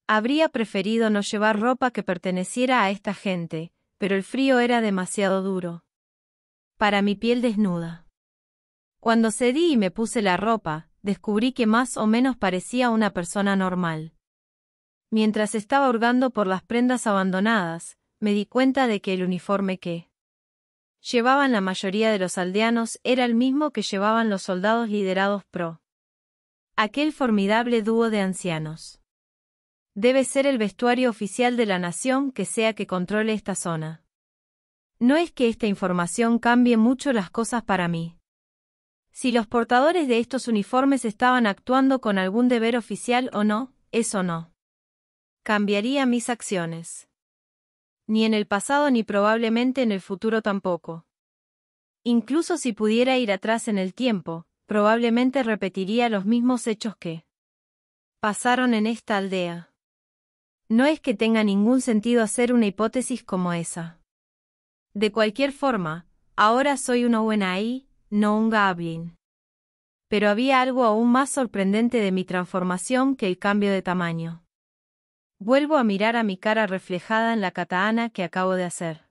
Habría preferido no llevar ropa que perteneciera a esta gente, pero el frío era demasiado duro. Para mi piel desnuda. Cuando cedí y me puse la ropa, descubrí que más o menos parecía una persona normal. Mientras estaba hurgando por las prendas abandonadas, me di cuenta de que el uniforme que llevaban la mayoría de los aldeanos era el mismo que llevaban los soldados liderados pro aquel formidable dúo de ancianos. Debe ser el vestuario oficial de la nación que sea que controle esta zona. No es que esta información cambie mucho las cosas para mí. Si los portadores de estos uniformes estaban actuando con algún deber oficial o no, eso no. Cambiaría mis acciones. Ni en el pasado ni probablemente en el futuro tampoco. Incluso si pudiera ir atrás en el tiempo, probablemente repetiría los mismos hechos que pasaron en esta aldea. No es que tenga ningún sentido hacer una hipótesis como esa. De cualquier forma, ahora soy una buena ahí, no un Gablin. Pero había algo aún más sorprendente de mi transformación que el cambio de tamaño. Vuelvo a mirar a mi cara reflejada en la katahana que acabo de hacer.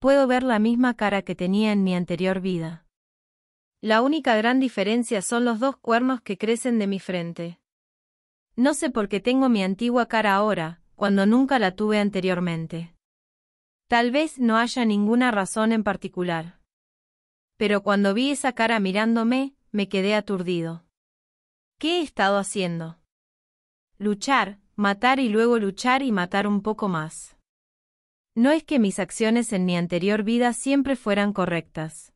Puedo ver la misma cara que tenía en mi anterior vida. La única gran diferencia son los dos cuernos que crecen de mi frente. No sé por qué tengo mi antigua cara ahora, cuando nunca la tuve anteriormente. Tal vez no haya ninguna razón en particular. Pero cuando vi esa cara mirándome, me quedé aturdido. ¿Qué he estado haciendo? Luchar, matar y luego luchar y matar un poco más. No es que mis acciones en mi anterior vida siempre fueran correctas.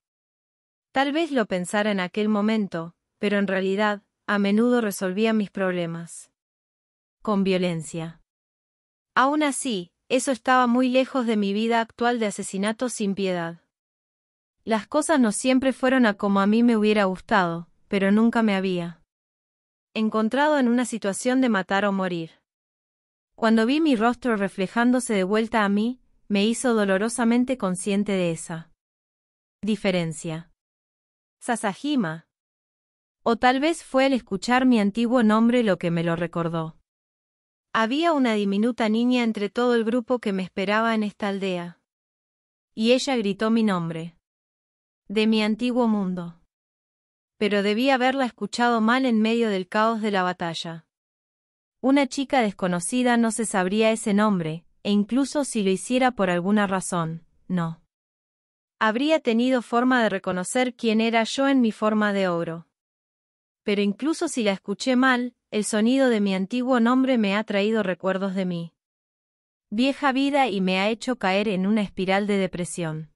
Tal vez lo pensara en aquel momento, pero en realidad, a menudo resolvía mis problemas. Con violencia. Aún así, eso estaba muy lejos de mi vida actual de asesinato sin piedad. Las cosas no siempre fueron a como a mí me hubiera gustado, pero nunca me había encontrado en una situación de matar o morir. Cuando vi mi rostro reflejándose de vuelta a mí, me hizo dolorosamente consciente de esa diferencia. Sasajima. O tal vez fue al escuchar mi antiguo nombre lo que me lo recordó. Había una diminuta niña entre todo el grupo que me esperaba en esta aldea. Y ella gritó mi nombre. De mi antiguo mundo. Pero debí haberla escuchado mal en medio del caos de la batalla. Una chica desconocida no se sabría ese nombre, e incluso si lo hiciera por alguna razón, no. Habría tenido forma de reconocer quién era yo en mi forma de oro. Pero incluso si la escuché mal, el sonido de mi antiguo nombre me ha traído recuerdos de mí. Vieja vida y me ha hecho caer en una espiral de depresión.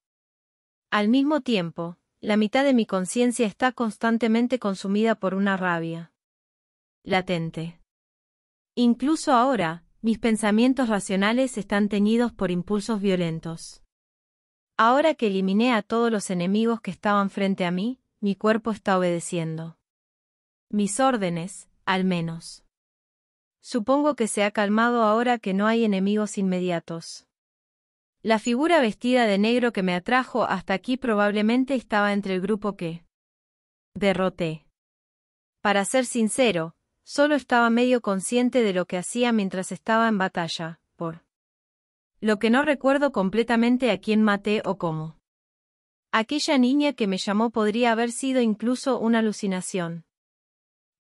Al mismo tiempo, la mitad de mi conciencia está constantemente consumida por una rabia. Latente. Incluso ahora, mis pensamientos racionales están teñidos por impulsos violentos. Ahora que eliminé a todos los enemigos que estaban frente a mí, mi cuerpo está obedeciendo. Mis órdenes, al menos. Supongo que se ha calmado ahora que no hay enemigos inmediatos. La figura vestida de negro que me atrajo hasta aquí probablemente estaba entre el grupo que derroté. Para ser sincero, Solo estaba medio consciente de lo que hacía mientras estaba en batalla, por lo que no recuerdo completamente a quién maté o cómo. Aquella niña que me llamó podría haber sido incluso una alucinación.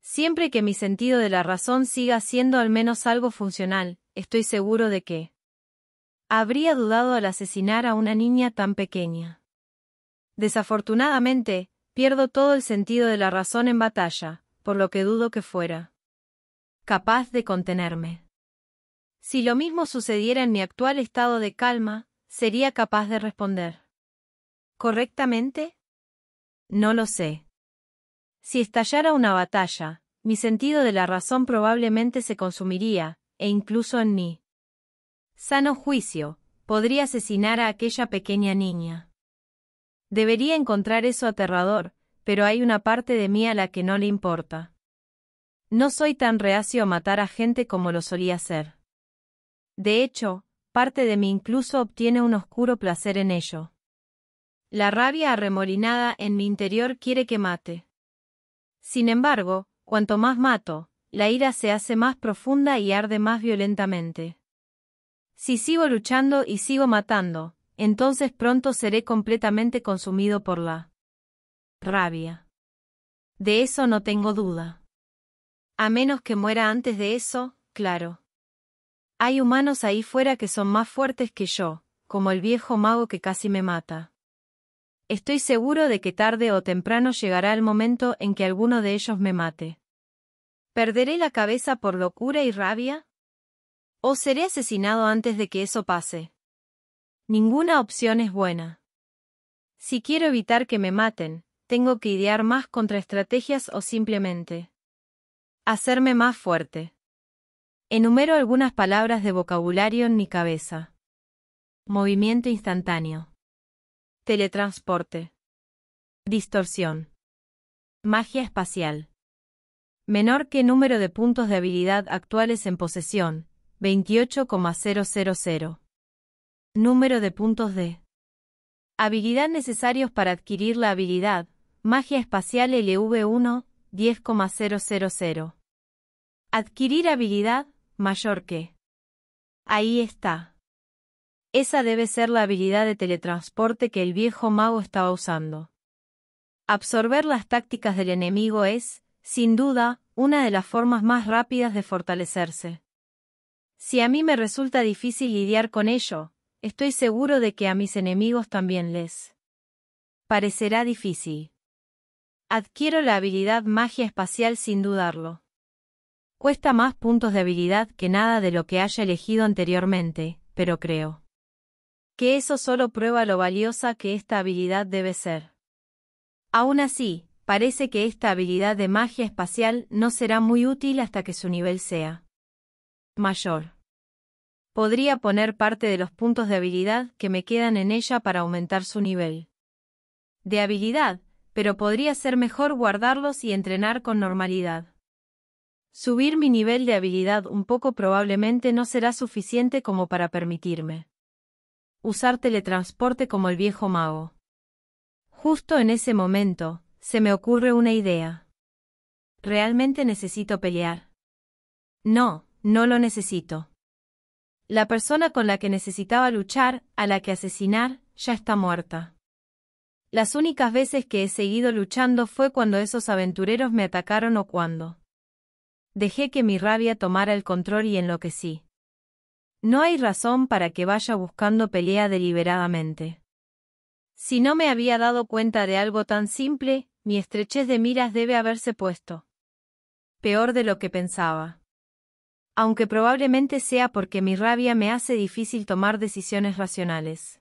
Siempre que mi sentido de la razón siga siendo al menos algo funcional, estoy seguro de que habría dudado al asesinar a una niña tan pequeña. Desafortunadamente, pierdo todo el sentido de la razón en batalla, por lo que dudo que fuera capaz de contenerme. Si lo mismo sucediera en mi actual estado de calma, sería capaz de responder. ¿Correctamente? No lo sé. Si estallara una batalla, mi sentido de la razón probablemente se consumiría, e incluso en mí. Sano juicio, podría asesinar a aquella pequeña niña. Debería encontrar eso aterrador, pero hay una parte de mí a la que no le importa. No soy tan reacio a matar a gente como lo solía ser. De hecho, parte de mí incluso obtiene un oscuro placer en ello. La rabia arremolinada en mi interior quiere que mate. Sin embargo, cuanto más mato, la ira se hace más profunda y arde más violentamente. Si sigo luchando y sigo matando, entonces pronto seré completamente consumido por la rabia. De eso no tengo duda. A menos que muera antes de eso, claro. Hay humanos ahí fuera que son más fuertes que yo, como el viejo mago que casi me mata. Estoy seguro de que tarde o temprano llegará el momento en que alguno de ellos me mate. ¿Perderé la cabeza por locura y rabia? ¿O seré asesinado antes de que eso pase? Ninguna opción es buena. Si quiero evitar que me maten, tengo que idear más contraestrategias o simplemente Hacerme más fuerte. Enumero algunas palabras de vocabulario en mi cabeza. Movimiento instantáneo. Teletransporte. Distorsión. Magia espacial. Menor que número de puntos de habilidad actuales en posesión, 28,000. Número de puntos de habilidad necesarios para adquirir la habilidad, magia espacial LV1, 10,000. Adquirir habilidad mayor que. Ahí está. Esa debe ser la habilidad de teletransporte que el viejo mago estaba usando. Absorber las tácticas del enemigo es, sin duda, una de las formas más rápidas de fortalecerse. Si a mí me resulta difícil lidiar con ello, estoy seguro de que a mis enemigos también les parecerá difícil. Adquiero la habilidad magia espacial sin dudarlo. Cuesta más puntos de habilidad que nada de lo que haya elegido anteriormente, pero creo que eso solo prueba lo valiosa que esta habilidad debe ser. Aún así, parece que esta habilidad de magia espacial no será muy útil hasta que su nivel sea mayor. Podría poner parte de los puntos de habilidad que me quedan en ella para aumentar su nivel de habilidad, pero podría ser mejor guardarlos y entrenar con normalidad. Subir mi nivel de habilidad un poco probablemente no será suficiente como para permitirme. Usar teletransporte como el viejo mago. Justo en ese momento, se me ocurre una idea. Realmente necesito pelear. No, no lo necesito. La persona con la que necesitaba luchar, a la que asesinar, ya está muerta. Las únicas veces que he seguido luchando fue cuando esos aventureros me atacaron o cuando dejé que mi rabia tomara el control y enloquecí. No hay razón para que vaya buscando pelea deliberadamente. Si no me había dado cuenta de algo tan simple, mi estrechez de miras debe haberse puesto peor de lo que pensaba. Aunque probablemente sea porque mi rabia me hace difícil tomar decisiones racionales.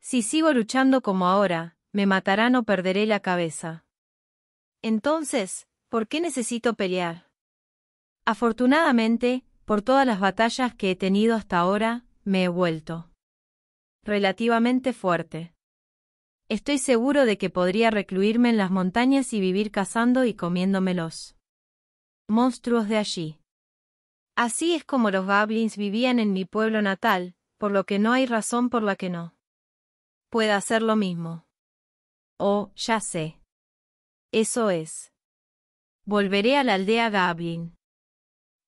Si sigo luchando como ahora, me matarán o perderé la cabeza. Entonces, ¿por qué necesito pelear? Afortunadamente, por todas las batallas que he tenido hasta ahora, me he vuelto relativamente fuerte. Estoy seguro de que podría recluirme en las montañas y vivir cazando y comiéndomelos. Monstruos de allí. Así es como los goblins vivían en mi pueblo natal, por lo que no hay razón por la que no pueda hacer lo mismo. Oh, ya sé. Eso es. Volveré a la aldea Gavin.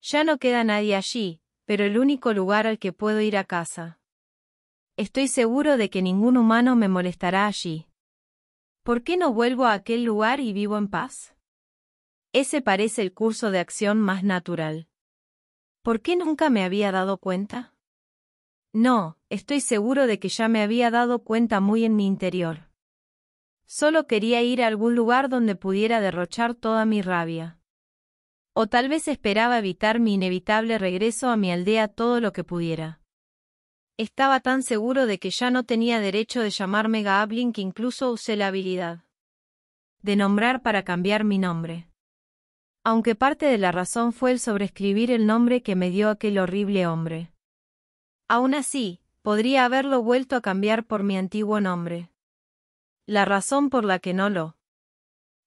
Ya no queda nadie allí, pero el único lugar al que puedo ir a casa. Estoy seguro de que ningún humano me molestará allí. ¿Por qué no vuelvo a aquel lugar y vivo en paz? Ese parece el curso de acción más natural. ¿Por qué nunca me había dado cuenta? No, estoy seguro de que ya me había dado cuenta muy en mi interior. Solo quería ir a algún lugar donde pudiera derrochar toda mi rabia. O tal vez esperaba evitar mi inevitable regreso a mi aldea todo lo que pudiera. Estaba tan seguro de que ya no tenía derecho de llamarme Gablin que incluso usé la habilidad de nombrar para cambiar mi nombre. Aunque parte de la razón fue el sobreescribir el nombre que me dio aquel horrible hombre. Aún así, podría haberlo vuelto a cambiar por mi antiguo nombre. La razón por la que no lo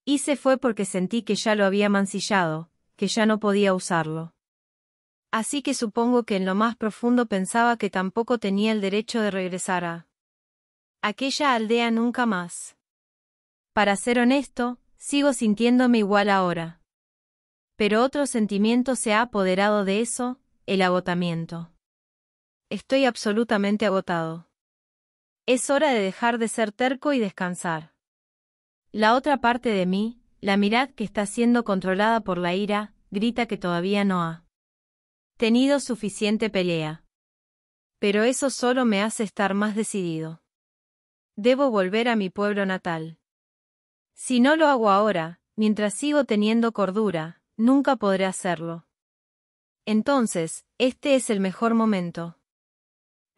hice fue porque sentí que ya lo había mancillado, que ya no podía usarlo. Así que supongo que en lo más profundo pensaba que tampoco tenía el derecho de regresar a aquella aldea nunca más. Para ser honesto, sigo sintiéndome igual ahora. Pero otro sentimiento se ha apoderado de eso, el agotamiento. Estoy absolutamente agotado. Es hora de dejar de ser terco y descansar. La otra parte de mí, la mirad que está siendo controlada por la ira, grita que todavía no ha tenido suficiente pelea. Pero eso solo me hace estar más decidido. Debo volver a mi pueblo natal. Si no lo hago ahora, mientras sigo teniendo cordura, nunca podré hacerlo. Entonces, este es el mejor momento.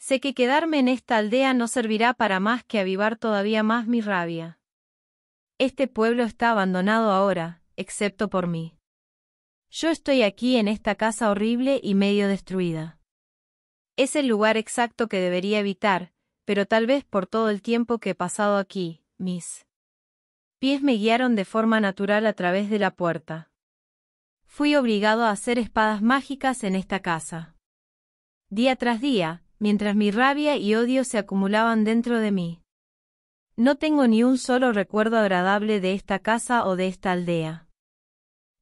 Sé que quedarme en esta aldea no servirá para más que avivar todavía más mi rabia. Este pueblo está abandonado ahora, excepto por mí. Yo estoy aquí en esta casa horrible y medio destruida. Es el lugar exacto que debería evitar, pero tal vez por todo el tiempo que he pasado aquí, mis pies me guiaron de forma natural a través de la puerta. Fui obligado a hacer espadas mágicas en esta casa. Día tras día, mientras mi rabia y odio se acumulaban dentro de mí. No tengo ni un solo recuerdo agradable de esta casa o de esta aldea.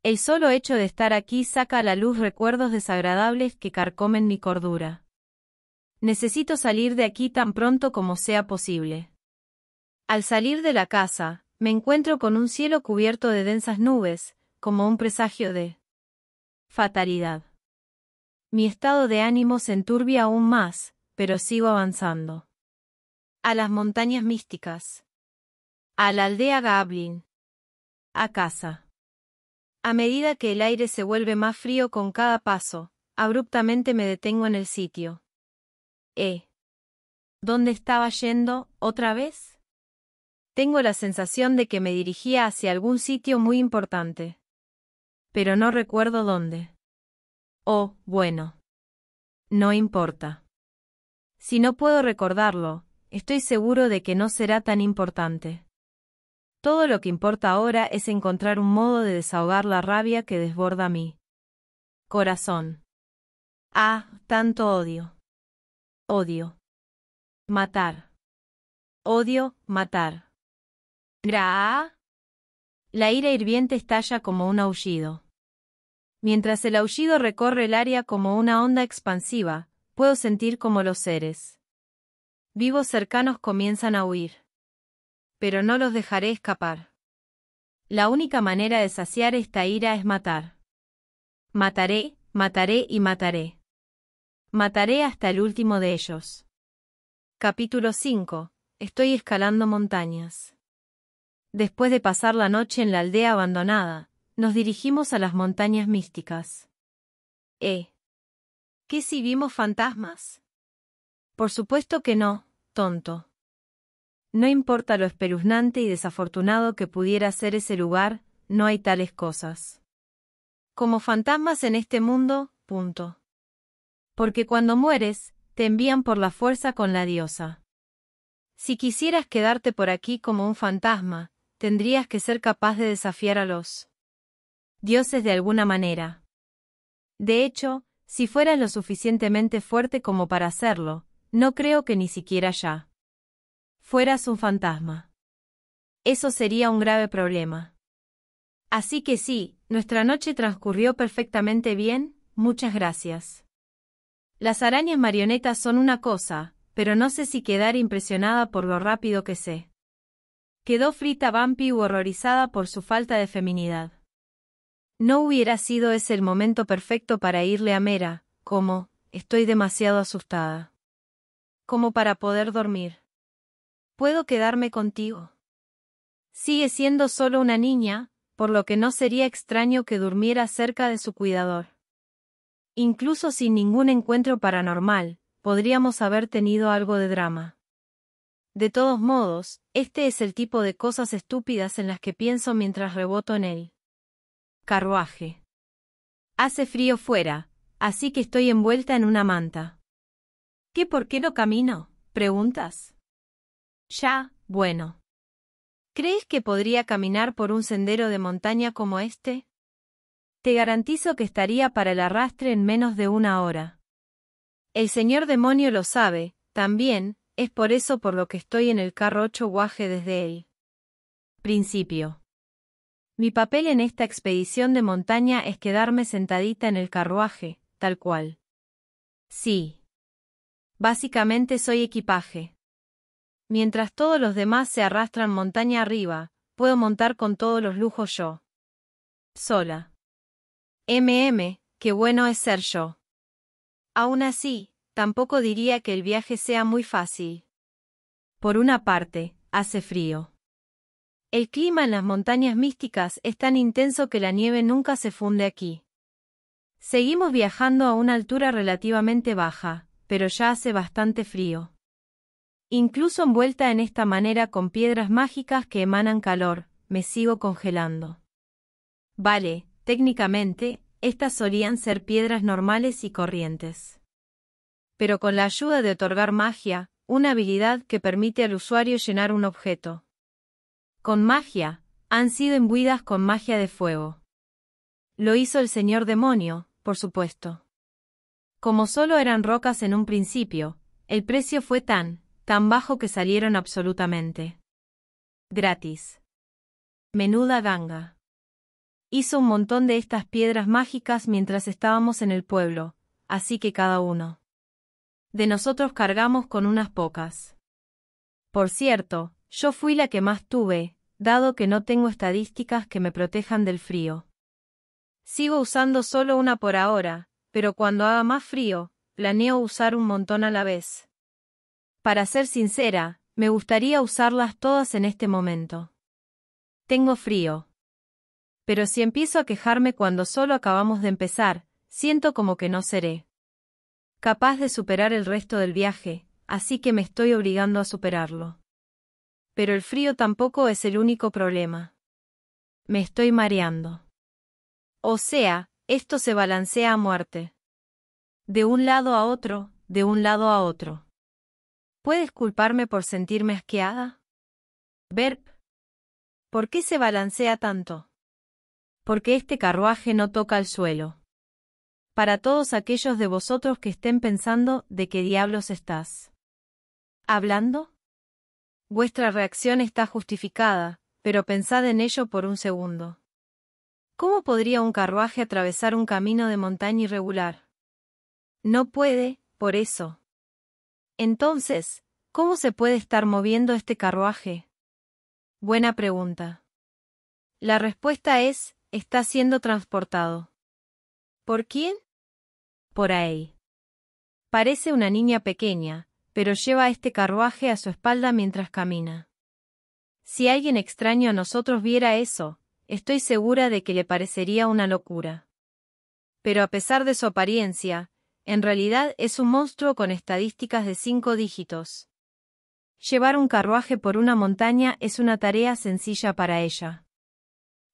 El solo hecho de estar aquí saca a la luz recuerdos desagradables que carcomen mi cordura. Necesito salir de aquí tan pronto como sea posible. Al salir de la casa, me encuentro con un cielo cubierto de densas nubes, como un presagio de fatalidad. Mi estado de ánimo se enturbia aún más, pero sigo avanzando. A las montañas místicas. A la aldea Gablin. A casa. A medida que el aire se vuelve más frío con cada paso, abruptamente me detengo en el sitio. Eh. ¿Dónde estaba yendo, otra vez? Tengo la sensación de que me dirigía hacia algún sitio muy importante. Pero no recuerdo dónde. Oh, bueno. No importa. Si no puedo recordarlo, estoy seguro de que no será tan importante. Todo lo que importa ahora es encontrar un modo de desahogar la rabia que desborda mí. corazón. Ah, tanto odio. Odio. Matar. Odio, matar. Gra. La ira hirviente estalla como un aullido. Mientras el aullido recorre el área como una onda expansiva, puedo sentir como los seres vivos cercanos comienzan a huir. Pero no los dejaré escapar. La única manera de saciar esta ira es matar. Mataré, mataré y mataré. Mataré hasta el último de ellos. Capítulo 5. Estoy escalando montañas. Después de pasar la noche en la aldea abandonada, nos dirigimos a las montañas místicas. ¿Eh? ¿Qué si vimos fantasmas? Por supuesto que no, tonto. No importa lo espeluznante y desafortunado que pudiera ser ese lugar, no hay tales cosas. Como fantasmas en este mundo, punto. Porque cuando mueres, te envían por la fuerza con la diosa. Si quisieras quedarte por aquí como un fantasma, tendrías que ser capaz de desafiar a los dioses de alguna manera. De hecho, si fueras lo suficientemente fuerte como para hacerlo, no creo que ni siquiera ya. Fueras un fantasma. Eso sería un grave problema. Así que sí, nuestra noche transcurrió perfectamente bien, muchas gracias. Las arañas marionetas son una cosa, pero no sé si quedar impresionada por lo rápido que sé. Quedó frita Bumpy u horrorizada por su falta de feminidad. No hubiera sido ese el momento perfecto para irle a Mera, como, estoy demasiado asustada. Como para poder dormir. ¿Puedo quedarme contigo? Sigue siendo solo una niña, por lo que no sería extraño que durmiera cerca de su cuidador. Incluso sin ningún encuentro paranormal, podríamos haber tenido algo de drama. De todos modos, este es el tipo de cosas estúpidas en las que pienso mientras reboto en él. Carruaje. Hace frío fuera, así que estoy envuelta en una manta. ¿Qué por qué no camino? ¿Preguntas? Ya, bueno. ¿Crees que podría caminar por un sendero de montaña como este? Te garantizo que estaría para el arrastre en menos de una hora. El señor demonio lo sabe, también, es por eso por lo que estoy en el carro guaje desde él. Principio. Mi papel en esta expedición de montaña es quedarme sentadita en el carruaje, tal cual. Sí. Básicamente soy equipaje. Mientras todos los demás se arrastran montaña arriba, puedo montar con todos los lujos yo. Sola. MM, qué bueno es ser yo. Aún así, tampoco diría que el viaje sea muy fácil. Por una parte, hace frío. El clima en las montañas místicas es tan intenso que la nieve nunca se funde aquí. Seguimos viajando a una altura relativamente baja, pero ya hace bastante frío. Incluso envuelta en esta manera con piedras mágicas que emanan calor, me sigo congelando. Vale, técnicamente, estas solían ser piedras normales y corrientes. Pero con la ayuda de otorgar magia, una habilidad que permite al usuario llenar un objeto, con magia, han sido imbuidas con magia de fuego. Lo hizo el señor demonio, por supuesto. Como solo eran rocas en un principio, el precio fue tan, tan bajo que salieron absolutamente. Gratis. Menuda ganga. Hizo un montón de estas piedras mágicas mientras estábamos en el pueblo, así que cada uno. De nosotros cargamos con unas pocas. Por cierto, yo fui la que más tuve, dado que no tengo estadísticas que me protejan del frío. Sigo usando solo una por ahora, pero cuando haga más frío, planeo usar un montón a la vez. Para ser sincera, me gustaría usarlas todas en este momento. Tengo frío. Pero si empiezo a quejarme cuando solo acabamos de empezar, siento como que no seré capaz de superar el resto del viaje, así que me estoy obligando a superarlo. Pero el frío tampoco es el único problema. Me estoy mareando. O sea, esto se balancea a muerte. De un lado a otro, de un lado a otro. ¿Puedes culparme por sentirme asqueada? Verp. ¿Por qué se balancea tanto? Porque este carruaje no toca el suelo. Para todos aquellos de vosotros que estén pensando, ¿de qué diablos estás? ¿Hablando? Vuestra reacción está justificada, pero pensad en ello por un segundo. ¿Cómo podría un carruaje atravesar un camino de montaña irregular? No puede, por eso. Entonces, ¿cómo se puede estar moviendo este carruaje? Buena pregunta. La respuesta es, está siendo transportado. ¿Por quién? Por ahí. Parece una niña pequeña, pero lleva este carruaje a su espalda mientras camina. Si alguien extraño a nosotros viera eso, estoy segura de que le parecería una locura. Pero a pesar de su apariencia, en realidad es un monstruo con estadísticas de cinco dígitos. Llevar un carruaje por una montaña es una tarea sencilla para ella.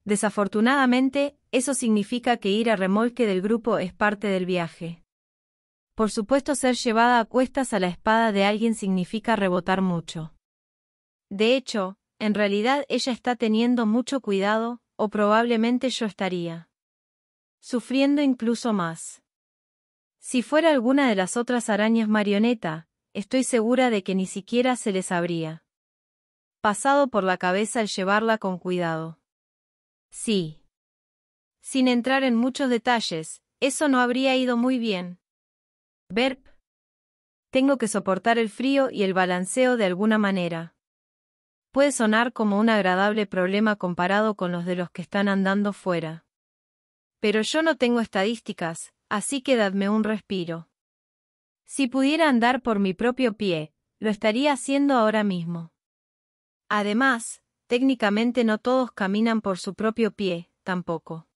Desafortunadamente, eso significa que ir a remolque del grupo es parte del viaje. Por supuesto ser llevada a cuestas a la espada de alguien significa rebotar mucho. De hecho, en realidad ella está teniendo mucho cuidado, o probablemente yo estaría sufriendo incluso más. Si fuera alguna de las otras arañas marioneta, estoy segura de que ni siquiera se les habría pasado por la cabeza el llevarla con cuidado. Sí. Sin entrar en muchos detalles, eso no habría ido muy bien, Verp. Tengo que soportar el frío y el balanceo de alguna manera. Puede sonar como un agradable problema comparado con los de los que están andando fuera. Pero yo no tengo estadísticas, así que dadme un respiro. Si pudiera andar por mi propio pie, lo estaría haciendo ahora mismo. Además, técnicamente no todos caminan por su propio pie, tampoco.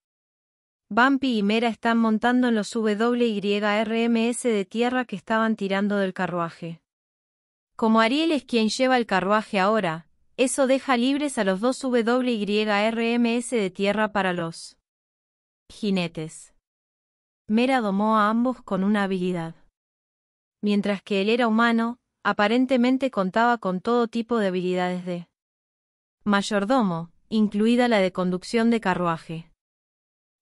Bumpy y Mera están montando en los WRMS de tierra que estaban tirando del carruaje. Como Ariel es quien lleva el carruaje ahora, eso deja libres a los dos WRMS de tierra para los jinetes. Mera domó a ambos con una habilidad. Mientras que él era humano, aparentemente contaba con todo tipo de habilidades de mayordomo, incluida la de conducción de carruaje.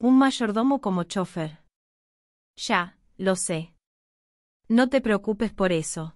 Un mayordomo como chofer. Ya, lo sé. No te preocupes por eso.